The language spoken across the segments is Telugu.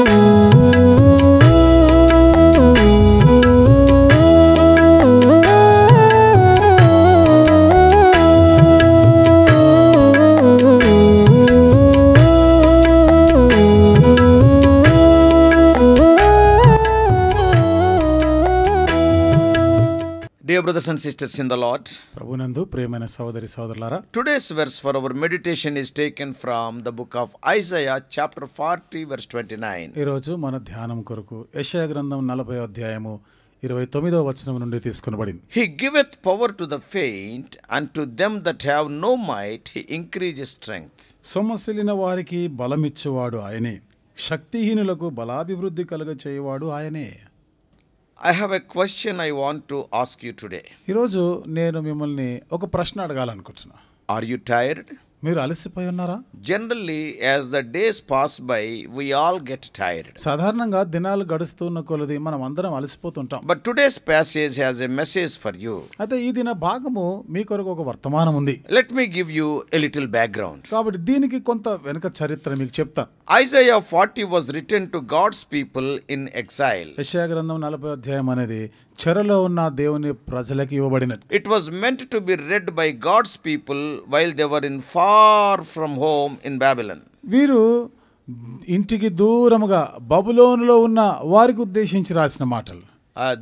Oh. Brothers and sisters in the Lord ప్రభునందు ప్రేమైన సోదరి సోదరులారా today's verse for our meditation is taken from the book of Isaiah chapter forty verse twenty nine ఈరోజు మన ధ్యానం కొరకు యశయ గ్రంథం నలభై అధ్యాయము ఇరవై తొమ్మిదవ వచనం నుండి తీసుకునబడింది he giveth power to the faint and to them that have no might he increase strength సొమ్మసిలిన వారికి బలమిచ్చేవాడు ఆయనే శక్తిహీనులకు బలాభివృద్ధి కలుగ చేయవాడు ఆయనే I have a question I want to ask you today ఈరోజు నేను మిమ్మల్ని ఒక ప్రశ్న అడగాలనుకుంటున్నా ఆర్ యు టైర్డ్ మీరు అలసిపోయి ఉన్నారా generally as the days pass by we all get tired సాధారణంగా దినాలు గడుస్తున్న కొలది మనం అందరం అలసిపోతుంటాం but today's passage has a message for you అయితే ఈ దిన భాగము మీ కొరకు ఒక వర్తమానం ఉంది let me give you a little background కాబట్టి దీనికి కొంత వెనుక చరిత్ర మీకు చెప్తా Isaiah forty was return to God's people in exile యశయా గ్రంథం నలభై అధ్యాయం అనేది చెరలో ఉన్న దేవుని ప్రజలకు ఇవ్వబడినది it was meant to be read by God's people while they were in far from home in Babylon వీరు ఇంటికి దూరముగా బబులోనులో ఉన్న వారికి ఉద్దేశించి రాసిన మాటలు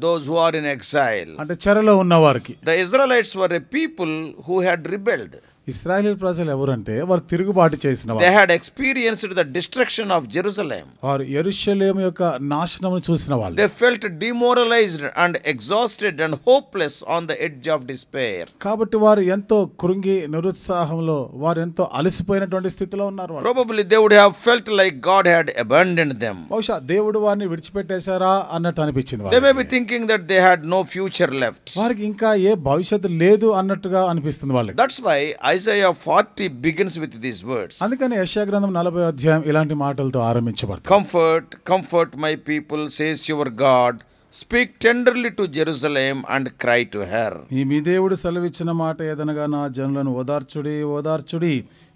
those who are in exile అంటే చెరలో ఉన్న వారికి the Israelites were a people who had rebelled ఇస్రాయేల్ ప్రజలు ఎవరంటే వారు తిరుగుబాటు చేసిన they had experienced the destruction of Jerusalem వారు ఎరుషలేం యొక్క నాశనం చూసిన వాళ్ళు they felt demoralized and exhausted and hopeless on the edge of despair కాబట్టి వారు ఎంతో కృంగి నిరుత్సాహంలో వారు ఎంతో అలసిపోయినటువంటి స్థితిలో ఉన్నారు probably they'd have felt like God had abandoned them బహుశా దేవుడు వారిని విడిచిపెట్టేశారా అన్నట్టు అనిపించింది they may be thinking that they had no future left వారికి ఇంకా ఏ భవిష్యత్తు లేదు అన్నట్టుగా అనిపిస్తుంది వాళ్ళకి that's why I Isaiah forty begins with these words అందుకని యశా గ్రంథం నలభై అధ్యాయం ఇలాంటి మాటలతో ఆరంభించబడుతుంది comfort comfort my people says your God speak tenderly to Jerusalem and cry to her ఈ మీ దేవుడు సెలవిచ్చిన మాట ఏదనగా నా జనులను ఓదార్చుడి ఓదార్చుడి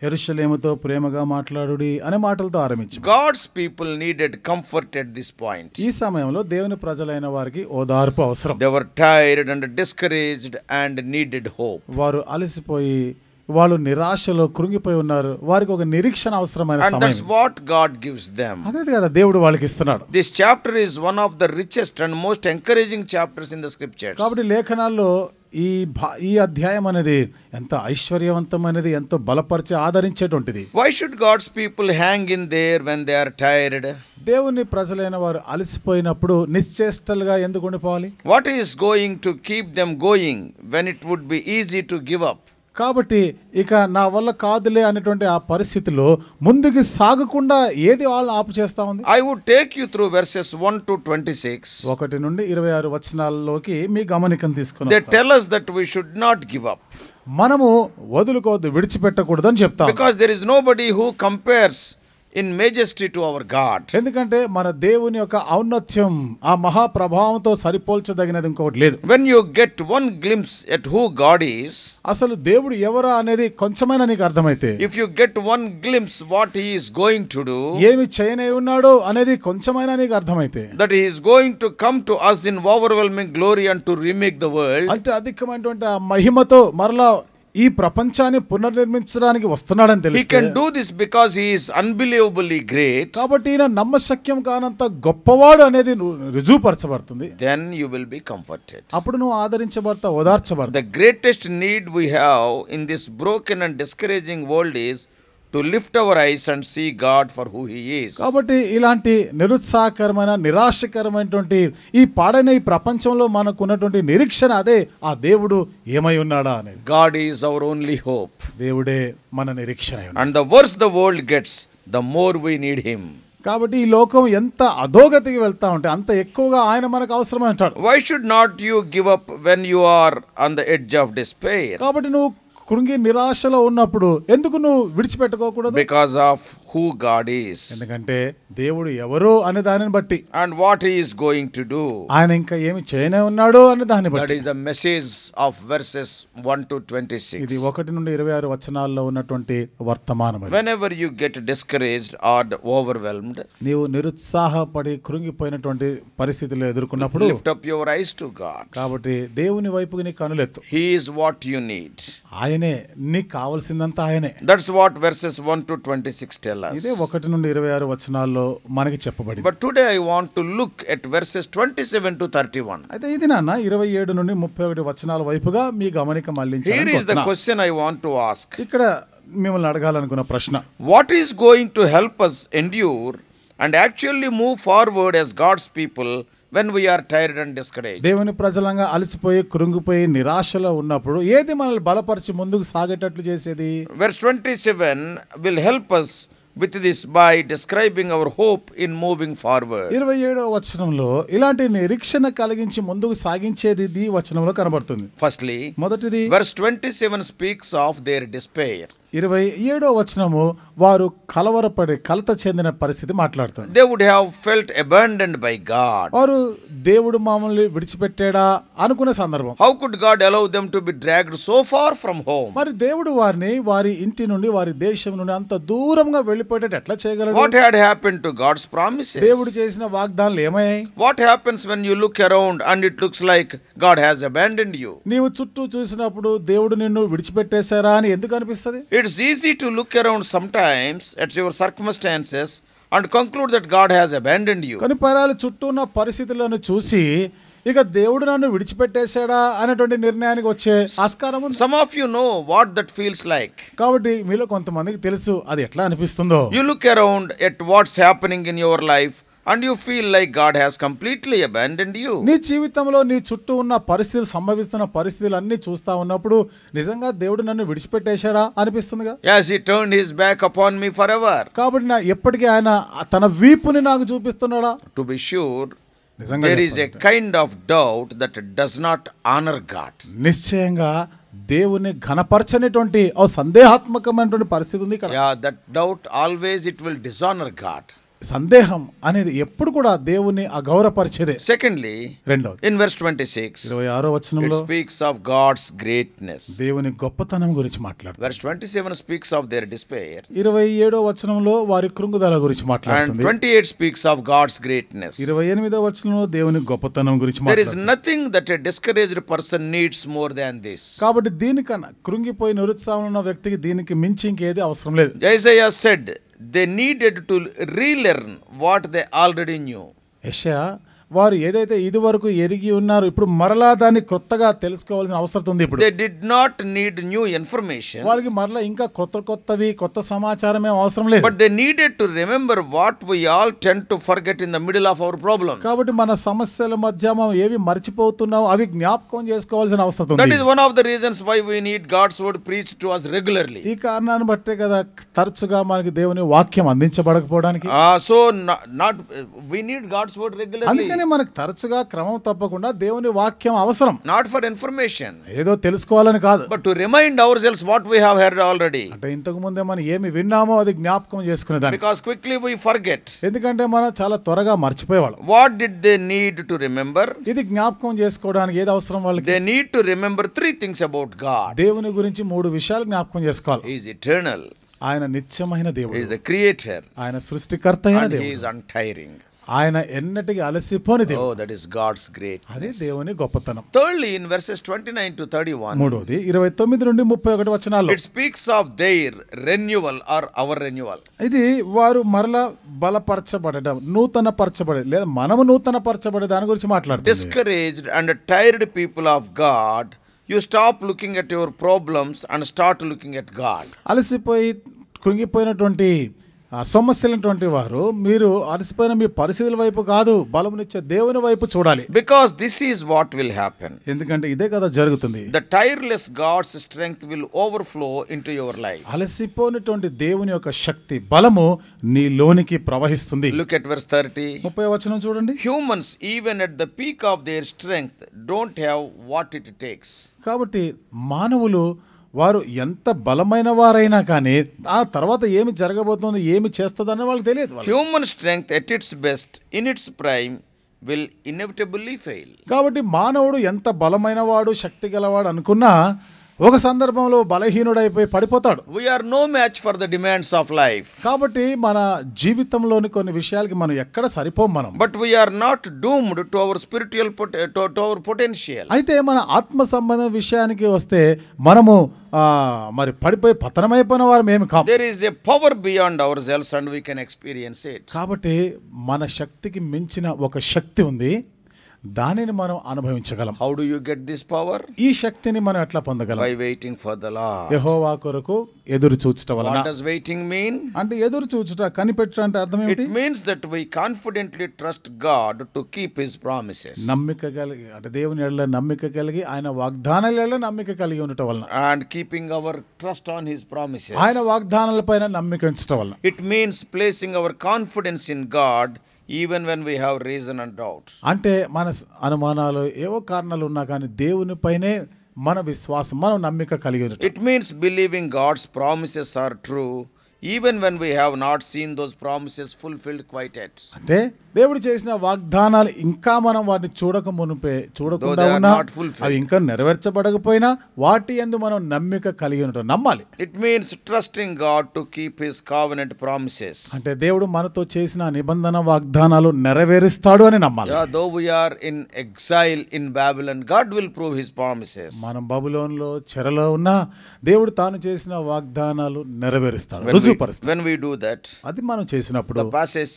ఎరుషలేముతో ప్రేమగా మాట్లాడుడి అనే మాటలతో ఆరంభించి God's people needed comfort at this point ఈ సమయంలో దేవుని ప్రజలైన వారికి ఓదార్పు అవసరం they were tired and discouraged and needed hope వారు అలసిపోయి వాళ్ళు నిరాశలో కృంగిపోయి ఉన్నారు వారికి ఒక నిరీక్షణ అవసరమైన సమయం వాట్ గాడ్ గివ్స్ దెం అదే కదా దేవుడు వాళ్ళకి ఇస్తున్నాడు this chapter is one of the richest and most encouraging chapters in the scripture కాబట్టి లేఖనాల్లో ఈ ఈ అధ్యాయం అనేది ఎంత ఐశ్వర్యవంతం అనేది ఎంతో బలపరిచి ఆదరించేటువంటిది why should God's people hang in there when they are tired దేవుని ప్రజలైన వారు అలసిపోయినప్పుడు నిశ్చేష్టలుగా ఎందుకు ఉండిపోవాలి what is going to keep them going when it would be easy to give up కాబట్టి ఇక నా వల్ల కాదులే అనేటువంటి ఆ పరిస్థితిలో ముందుకు సాగకుండా ఏది వాళ్ళు ఆపు చేస్తా ఉంది I would take you through verses one to twenty six ఒకటి నుండి ఇరవై ఆరు వచనాల్లోకి మీ గమనికం తీసుకుని tell us that we should not give up మనము వదులుకోవద్దు విడిచిపెట్టకూడదు అని చెప్తాం because there is nobody who compares in majesty to our God ఎందుకంటే మన దేవుని యొక్క ఔన్నత్యం ఆ మహా ప్రభావంతో సరిపోల్చదగినది ఇంకోటి లేదు when you get one glimpse at who God is అసలు దేవుడు ఎవరా అనేది కొంచెమైనా నీకు అర్థమైతే if you get one glimpse what he is going to do ఏమి చేయనే ఉన్నాడో అనేది కొంచెమైనా నీకు అర్థమైతే that is going to come to us in overwhelming glory and to remake the world అంటే అధికమైనటువంటి ఆ మహిమతో మరలా ఈ ప్రపంచాన్ని పునర్నిర్మించడానికి వస్తున్నాడని తెలుసు can do this because he is unbelievably great కాబట్టి ఈయన నమ్మశక్యం కానంత గొప్పవాడు అనేది రుజువుపరచబడుతుంది then you will be comforted అప్పుడు నువ్వు ఆదరించబడతావు ఓదార్చబడతావు the greatest need we have in this broken and discouraging world is to lift our eyes and see God for who he is కాబట్టి ఇలాంటి నిరుత్సాహకరమైన నిరాశకరమైనటువంటి ఈ పాడైన ఈ ప్రపంచంలో మనకు ఉన్నటువంటి నిరీక్షణ అదే ఆ దేవుడు ఏమై ఉన్నాడా అనేది God is our only hope దేవుడే మన నిరీక్షణ and the worse the world gets the more we need him కాబట్టి ఈ లోకం ఎంత అధోగతికి వెళ్తా ఉంటే అంత ఎక్కువగా ఆయన మనకు అవసరం అంటాడు why should not you give up when you are on the edge of despair కాబట్టి నువ్వు కృంగి నిరాశలో ఉన్నప్పుడు ఎందుకు నువ్వు విడిచిపెట్టుకోకూడదు because of who God is ఎందుకంటే దేవుడు ఎవరు అనే దానిని బట్టి and what is going to do ఆయన ఇంకా ఏమి చేయనే ఉన్నాడు అనే దాన్ని బట్టి the message of verses 1 to 26 ఇది 1 నుండి 26 వచనాల్లో ఉన్నటువంటి వర్తమానం whenever you get discouraged are overwhelmed నీవు నిరుత్సాహపడి కృంగిపోయినటువంటి పరిస్థితులు ఎదుర్కొన్నప్పుడు lift up your eyes to God కాబట్టి దేవుని వైపుకి నీ కనులెత్తు he is what you need ఆయనే నీకు కావాల్సిందంతా ఆయనే that's what verses 1 to 26 tell tell us. ఇదే ఒకటి నుండి ఇరవై ఆరు వచనాల్లో మనకి చెప్పబడింది But today I want to look at verses 27 to 31. అయితే ఇది నాన్న ఇరవై ఏడు నుండి ముప్పై ఒకటి వచనాల వైపుగా మీ గమనిక Here is the మళ్ళించారు question I want to ask. ఇక్కడ మిమ్మల్ని అడగాలనుకున్న ప్రశ్న What is going to help us endure and actually move forward as God's people when we are tired and discouraged? దేవుని ప్రజలంగా అలసిపోయి కృంగిపోయి నిరాశలో ఉన్నప్పుడు ఏది మనల్ని బలపరిచి ముందుకు సాగేటట్లు చేసేది Verse 27 will help us with this by describing our hope in moving forward ఇరవై ఏడవ వచనంలో ఇలాంటి నిరీక్షణ కలిగించి ముందుకు సాగించేది వచనంలో కనబడుతుంది ఫస్ట్లీ మొదటిది verse twenty seven speaks of their despair ఇరవై ఏడో వచనము వారు కలవరపడి కలత చెందిన పరిస్థితి మాట్లాడుతుంది they would have felt abandoned by God వారు దేవుడు మామూలు విడిచిపెట్టాడా అనుకునే సందర్భం how could God allow them to be dragged so far from home మరి దేవుడు వారిని వారి ఇంటి నుండి వారి దేశం నుండి అంత దూరంగా వెళ్ళిపోయేటట్టు ఎట్లా చేయగలరు what had happen to God's promise దేవుడు చేసిన వాగ్దానాలు ఏమయ్యాయి what happens when you look around and it looks like God has abandoned you నీవు చుట్టూ చూసినప్పుడు దేవుడు నిన్ను విడిచిపెట్టేశారా అని ఎందుకు అనిపిస్తుంది it's easy to look around sometimes at your circumstances and conclude that God has abandoned you కానీ పరాలు చుట్టూ ఉన్న పరిస్థితులను చూసి ఇక దేవుడు నన్ను విడిచిపెట్టేశాడా అనేటువంటి నిర్ణయానికి వచ్చే ఆస్కారం some of you know what that feels like కాబట్టి మీలో కొంతమందికి తెలుసు అది ఎట్లా అనిపిస్తుందో you look around at what's happening in your life and you feel like God has completely abandoned you నీ జీవితంలో నీ చుట్టూ ఉన్న పరిస్థితులు సంభవిస్తున్న పరిస్థితులు అన్ని చూస్తా ఉన్నప్పుడు నిజంగా దేవుడు నన్ను విడిచిపెట్టేశాడా అనిపిస్తుందిగా as he turn his back upon me forever కాబట్టి నా ఎప్పటికీ ఆయన తన వీపుని నాకు చూపిస్తున్నాడా to be sure there is a kind of doubt that does not honour God నిశ్చయంగా దేవుని ఘనపరచనిటువంటి ఓ సందేహాత్మకమైనటువంటి పరిస్థితి ఉంది ఇక్కడ yeah that doubt always it will dishonour God సందేహం అనేది ఎప్పుడు కూడా దేవుని గౌరవపరిచేదే సెకండ్లీ రెండో ఇన్ ట్వంటీ సిక్స్ ఇరవై ఆరో వచనంలో స్పీక్స్ ఆఫ్ గాడ్స్ గ్రేట్నెస్ దేవుని గొప్పతనం గురించి మాట్లాడుతుంది twenty seven speaks of their despair ఇరవై ఏడో వచనంలో వారి కృంగుదల గురించి మాట్లాడుతుంది eight speaks of God's greatness ఇరవై ఎనిమిదో వచనంలో దేవుని గొప్పతనం గురించి there is nothing that a discouraged person needs more than this కాబట్టి దీనికన్నా కృంగిపోయి నిరుత్సాహం ఉన్న వ్యక్తికి దీనికి మించి ఇంకేది అవసరం లేదు Isaiah said they needed to relearn what they already knew. యషయా వారు ఏదైతే ఇది వరకు ఎరిగి ఉన్నారు ఇప్పుడు మరలా దాన్ని క్రొత్తగా తెలుసుకోవాల్సిన అవసరం ఉంది ఇప్పుడు they did not need new information వారికి మరలా ఇంకా కొత్త కొత్తవి కొత్త సమాచారం ఏం అవసరం లేదు but they needed to remember what we all tend to forget in the middle of our problem కాబట్టి మన సమస్యల మధ్య మనం ఏవి మర్చిపోతున్నాం అవి జ్ఞాపకం చేసుకోవాల్సిన అవసరం ఉంది that is one of the reasons why we need God's word preach to us regularly ఈ కారణాన్ని బట్టే కదా తరచుగా మనకి దేవుని వాక్యం అందించబడకపోవడానికి ఆ so not we need God's word regularly అందుకని మనకు తరచుగా క్రమం తప్పకుండా దేవుని వాక్యం అవసరం నాట్ ఫర్ ఇన్ఫర్మేషన్ ఏదో తెలుసుకోవాలని కాదు but to remind ourselves what we have heard already అంటే ఇంతకు ముందే మనం ఏమి విన్నామో అది జ్ఞాపకం చేసుకునే దాన్ని బికాజ్ క్విక్లీ వి ఫర్గెట్ ఎందుకంటే మనం చాలా త్వరగా మర్చిపోయేవాళ్ళం what did they need to remember ఇది జ్ఞాపకం చేసుకోవడానికి ఏది అవసరం వాళ్ళకి they need to remember three things about God దేవుని గురించి మూడు విషయాలు జ్ఞాపకం చేసుకోవాలి ఈజ్ ఇటర్నల్ ఆయన నిత్యమైన దేవుడు ఈజ్ ద క్రియేటర్ ఆయన సృష్టికర్త అయిన దేవుడు ఈజ్ అన్టైరింగ్ ఆయన ఎన్నటికి అలసిపోని దేవుడు దట్ ఇస్ గాడ్స్ గ్రేట్ అదే దేవుని గొప్పతనం థర్డ్లీ ఇన్ వర్సెస్ 29 టు 31 మూడోది తొమ్మిది నుండి ముప్పై ఒకటి వచనాల్లో it speaks of their renewal or our renewal ఇది వారు మరల బలపరచబడడం నూతన పరచబడే లేదా మనము నూతన పరచబడే దాని గురించి మాట్లాడుతుంది discouraged and tired people of God you stop looking at your problems and start looking at God అలసిపోయి కృంగిపోయినటువంటి సొమ్మస్సులైనటువంటి వారు మీరు అలసిపోయిన మీ పరిస్థితుల వైపు కాదు బలమునిచ్చే దేవుని వైపు చూడాలి because this is what will happen ఎందుకంటే ఇదే కదా జరుగుతుంది the tireless God's strength will overflow into your life అలసిపోయినటువంటి దేవుని యొక్క శక్తి బలము నీ లోనికి ప్రవహిస్తుంది లుక్ ఎట్ వెర్స్ థర్టీ ముప్పై వచనం చూడండి humans even at the peak of their strength don't have what it takes కాబట్టి మానవులు వారు ఎంత బలమైన వారైనా కానీ ఆ తర్వాత ఏమి జరగబోతుందో ఏమి చేస్తుందని వాళ్ళకి తెలియదు human strength at its best in its prime will inevitably fail కాబట్టి మానవుడు ఎంత బలమైన వాడు శక్తి గలవాడు అనుకున్నా ఒక సందర్భంలో బలహీనుడైపోయి పడిపోతాడు we are no match for the demands of life కాబట్టి మన జీవితంలోని కొన్ని విషయాలకి మనం ఎక్కడ సరిపోం మనం but we are not doomed to our spiritual potential అయితే మన ఆత్మ సంబంధం విషయానికి వస్తే మనము మరి పడిపోయి పతనమైపోయిన వారు మేము కాదు there is a power beyond our selves and we can experience it కాబట్టి మన శక్తికి మించిన ఒక శక్తి ఉంది దానిని మనం అనుభవించగలం how do you get this power ఈ శక్తిని మనం ఎట్లా పొందగలం by waiting for the Lord Jehovah కొరకు ఎదురు చూచుట వలన వాట్ డస్ వెయిటింగ్ మీన్ అంటే ఎదురు చూచుట కనిపెట్టడం అంటే అర్థం ఏంటి it means that we confidently trust God to keep his promises నమ్మిక కలిగి అంటే దేవుని ఎడల నమ్మిక కలిగి ఆయన వాగ్దానాల నమ్మిక కలిగి ఉండటం వలన and keeping our trust on his promises ఆయన వాగ్దానాలపైన నమ్మిక ఉంచటం వలన it means placing our confidence in God even when we have reason and doubt అంటే మన అనుమానాలు ఏవో కారణాలు ఉన్నా కానీ దేవునిపైనే మన విశ్వాసం మనం నమ్మిక కలిగి it means believing God's promises are true even when we have not seen those promises fulfilled quite yet అంటే దేవుడు చేసిన వాగ్దానాలు ఇంకా మనం వాటిని చూడక మునిపే చూడకుండా ఉన్నా అవి ఇంకా నెరవేర్చబడకపోయినా వాటి ఎందు మనం నమ్మిక కలిగి ఉంటాం నమ్మాలి it means trusting God to keep his covenant promises అంటే దేవుడు మనతో చేసిన నిబంధన వాగ్దానాలు నెరవేరుస్తాడు అని నమ్మాలి though we are in exile in Babylon God will prove his promises మనం బబులోన్లో చెరలో ఉన్నా దేవుడు తాను చేసిన వాగ్దానాలు నెరవేరుస్తాడు రుజువుపరుస్తాం when we do that అది మనం చేసినప్పుడు the passage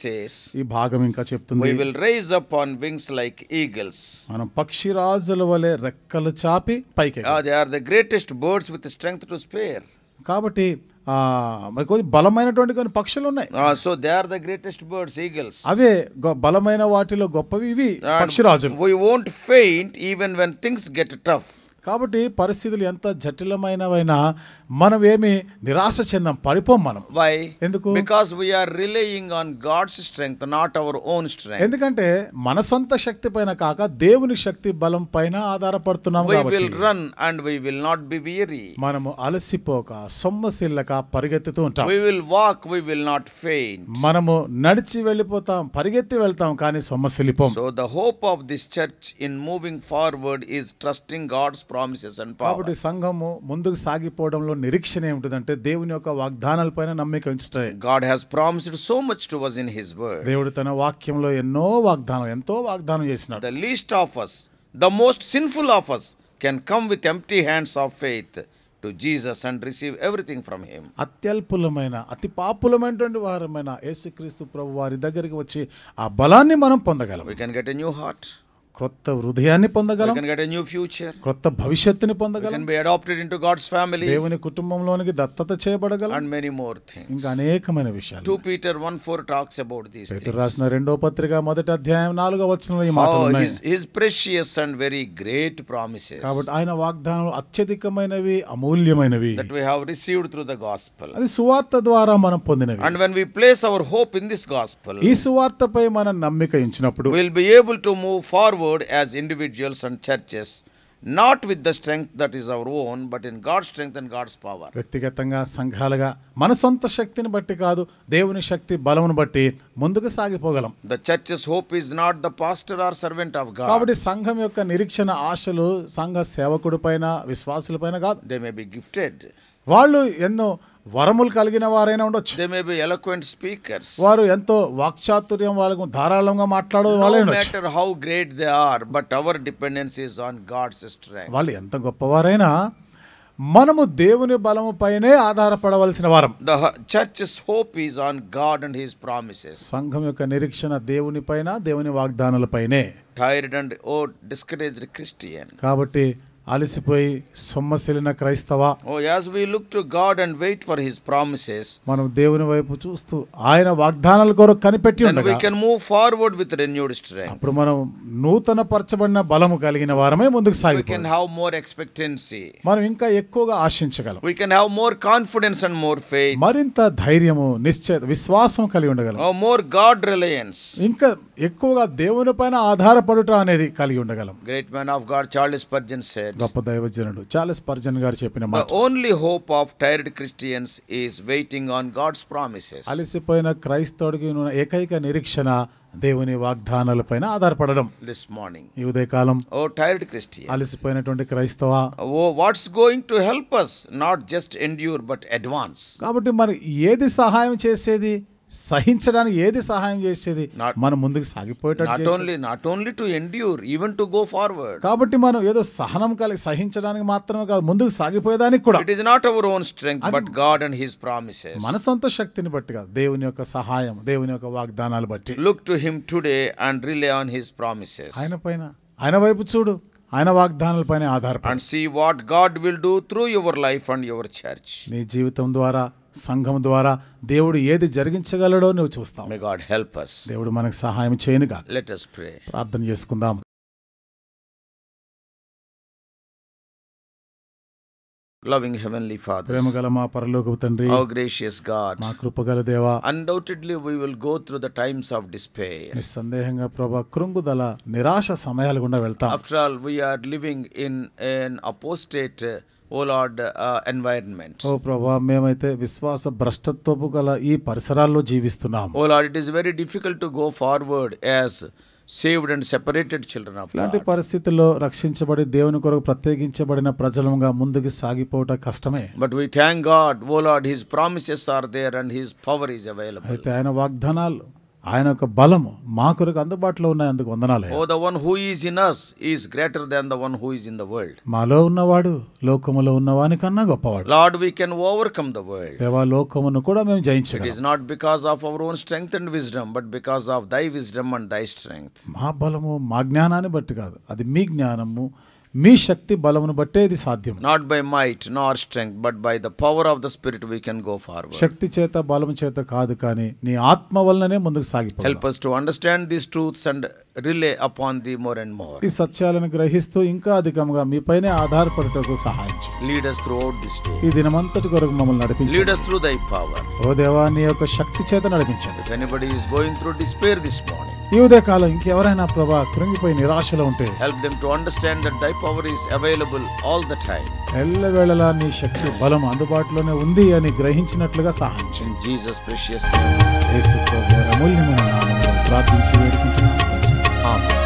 ఈ భాగం ఇంకా చెప్తుంది we will raise up on wings like eagles మనం పక్షి రాజుల వలె రెక్కలు చాపి పైకి ah, they are the greatest birds with strength to spare కాబట్టి బలమైనటువంటి కొన్ని పక్షులు ఉన్నాయి so they are the greatest birds eagles అవే బలమైన వాటిలో గొప్పవి ఇవి పక్షిరాజులు we won't faint even when things get tough కాబట్టి పరిస్థితులు ఎంత జటిలమైనవైనా మనం ఏమి నిరాశ చెందాం పడిపోం మనం వై ఎందుకు because we're relying on God's strength not our own strength ఎందుకంటే మన సొంత శక్తి పైన కాక దేవుని శక్తి బలం పైన ఆధారపడుతున్నాం we will run and we will not be weary మనము అలసిపోక సొమ్మసిల్లక పరిగెత్తుతూ ఉంటాం we will walk we will not faint మనము నడిచి వెళ్ళిపోతాం పరిగెత్తి వెళ్తాం కానీ సొమ్మసిల్లిపోం so the hope of this church in moving forward is trusting God's promises and కాబట్టి సంఘము ముందుకు సాగిపోవడంలో నిరీక్షణ ఏముంటుందంటే దేవుని యొక్క వాగ్దానాలపైన నమ్మిక ఉంచుతాయి God has promised so much to was in his word దేవుడు తన వాక్యంలో ఎన్నో వాగ్దానం ఎంతో వాగ్దానం చేసినాడు the least of us the most sinful of us can come with empty hands of faith to Jesus and receive everything from him అత్యల్పులమైన అతి పాపులమైనటువంటి వారమైన యేసుక్రీస్తు ప్రభు వారి దగ్గరికి వచ్చి ఆ బలాన్ని మనం పొందగలం we can get a new heart క్రొత్త హృదయాన్ని పొందగలం can get a new future క్రొత్త భవిష్యత్తుని పొందగలం be adopted into God's family దేవుని కుటుంబంలోనికి దత్తత చేయబడగలం అండ్ మెనీ మోర్ థింగ్ ఇంకా అనేకమైన విషయాలు 2 పీటర్ 1:4 టాక్స్ అబౌట్ దీస్ పేతురు రాసిన రెండో పత్రిక మొదటి అధ్యాయం నాలుగో వచనంలో ఈ మాటలు ఉన్నాయి his precious and very great promises కాబట్టి ఆయన వాగ్దానాలు అత్యధికమైనవి అమూల్యమైనవి that we have received through the gospel అది సువార్త ద్వారా మనం పొందినవి and when we place our hope in this gospel ఈ సువార్తపై మనం నమ్మిక ఇచ్చినప్పుడు will be able to move forward forward as individuals and churches, not with the strength that is our own but in God strength and God's power వ్యక్తిగతంగా సంఘాలుగా మన సొంత శక్తిని బట్టి కాదు దేవుని శక్తి బలమును బట్టి ముందుకు సాగిపోగలం the church's hope is not the pastor or servant of God కాబట్టి సంఘం యొక్క నిరీక్షణ ఆశలు సంఘ సేవకుడి పైన విశ్వాసుల పైన కాదు దే మే బి గిఫ్టెడ్ వాళ్ళు ఎన్నో వరములు కలిగిన వారైనా ఉండొచ్చు they may be eloquent speakers వారు ఎంతో వాక్చాతుర్యం వాళ్ళకు ధారాళంగా మాట్లాడే వాళ్ళే matter how great they are but our dependence is on God's strength వాళ్ళు ఎంత గొప్పవారైనా మనము దేవుని బలము పైనే ఆధారపడవలసిన వారం the church hope is on God and his promises సంఘం యొక్క నిరీక్షణ దేవుని పైన దేవుని వాగ్దానాలపైనే tired and oh discouraged Christian కాబట్టి అలసిపోయి సొమ్మసిలిన క్రైస్తవ oh as we look to God and wait for his promises మనం దేవుని వైపు చూస్తూ ఆయన వాగ్దానాల కొరకు కనిపెట్టి ఉండగా we can move forward with renewed strength అప్పుడు మనం నూతన పరచబడిన బలము కలిగిన వారమే ముందుకు సాగి we can have more expectancy మనం ఇంకా ఎక్కువగా ఆశించగలం we can have more confidence and more faith మరింత ధైర్యము నిశ్చయ విశ్వాసం కలిగి ఉండగలం ఓ మోర్ గాడ్ రిలయన్స్ ఇంకా ఎక్కువగా దేవుని పైన ఆధారపడటం అనేది కలిగి ఉండగలం great man of God Charles Spurgeon said గొప్ప దైవజనుడు చాలా స్పర్జన్ గారు చెప్పిన మాట only hope of tired Christians is waiting on God's promises అలసిపోయిన క్రైస్తవుడికి ఏకైక నిరీక్షణ దేవుని వాగ్దానాలపైన ఆధారపడడం దిస్ మార్నింగ్ ఈ ఉదయకాలం ఓ టైర్డ్ క్రిస్టియన్ అలసిపోయినటువంటి క్రైస్తవ oh what's going to help us not just endure but advance కాబట్టి మరి ఏది సహాయం చేసేది సహించడానికి ఏది సహాయం చేసేది మనం ముందుకు సాగిపోయేటట్టు only not only to endure even to go forward కాబట్టి మనం ఏదో సహనం కలిగి సహించడానికి మాత్రమే కాదు ముందుకు సాగిపోయేదానికి కూడా it is not our own strength but God and his promises మన సొంత శక్తిని బట్టి కాదు దేవుని యొక్క సహాయం దేవుని యొక్క వాగ్దానాలు బట్టి look to him today and rely on his promises ఆయన పైన ఆయన వైపు చూడు ఆయన వాగ్దానాలపైన ఆధారపడి and see what God will do through your life and your church నీ జీవితం ద్వారా సంఘం ద్వారా దేవుడు ఏది జరిగించగలడో నువ్వు చూస్తావు గాడ్ హెల్ప్ దేవుడు మనకు సహాయం చేయనుగా లెట్ us ప్రార్థన చేసుకుందాం లవింగ్ హెవెన్లీ ఫాదర్ గల మా పరలోకపు తండ్రి ఓ గ్రేషియస్ గాడ్ మా కృపగల దేవా undoubtedly we will go through the times of despair నిస్సందేహంగా ప్రభా కృంగుదల నిరాశ సమయాలు గుండా వెళ్తాం after all we are living in an apostate oh Lord environment ఓ ప్రభా మేమైతే విశ్వాస భ్రష్టత్వపు గల ఈ పరిసరాల్లో జీవిస్తున్నాం oh Lord it is very difficult to go forward as saved and separated children of ఇలాంటి పరిస్థితుల్లో రక్షించబడి దేవుని కొరకు ప్రత్యేకించబడిన ప్రజలంగా ముందుకు సాగిపోవటం కష్టమే but we thank God oh Lord his promises are there and his power is available అయితే ఆయన వాగ్దానాలు ఆయన యొక్క బలము మా కొరకు అందుబాటులో ఉన్నాయి అందుకు వందనాలు oh the one who is in us is greater than the one who is in the world మాలో ఉన్నవాడు లోకములో ఉన్నవాని కన్నా గొప్పవాడు Lord we can overcome the world దేవా లోకమును కూడా మేము జయించగలం it is not because of our own strength and wisdom but because of thy wisdom and thy strength మా బలము మా జ్ఞానాన్ని బట్టి కాదు అది మీ జ్ఞానము మీ శక్తి బలమును బట్టే ఇది సాధ్యం not by might nor strength but by the power of the Spirit we can go far శక్తి చేత బలం చేత కాదు కానీ నీ ఆత్మ వల్లనే ముందుకు సాగి help us to understand this truths and rely upon the more and more ఈ సత్యాలను గ్రహిస్తూ ఇంకా అధికంగా మీ పైనే ఆధారపడటకు సహాయం lead us throughout this day ఈ దినమంతటి కొరకు మమ్మల్ని నడిపించు లీడర్స్ త్రూ దై పవర్ ఓ దేవా నీ యొక్క శక్తి చేత నడిపించండి anybody is going through despair this morning ఈ ఉదయకాలం ఇంకెవరైనా ప్రభా కృంగిపోయి నిరాశలో ఉంటే help them to understand that thy power is available all the time ఎల్లవేళలా నీ శక్తి బలం అందుబాటులోనే ఉంది అని గ్రహించినట్లుగా సహాయం చేయండి జీసస్ ప్రెషియస్ యేసు ప్రభువు అమూల్యమైన నామములో ప్రార్థించి వేడుకుంటున్నాను ఆమేన్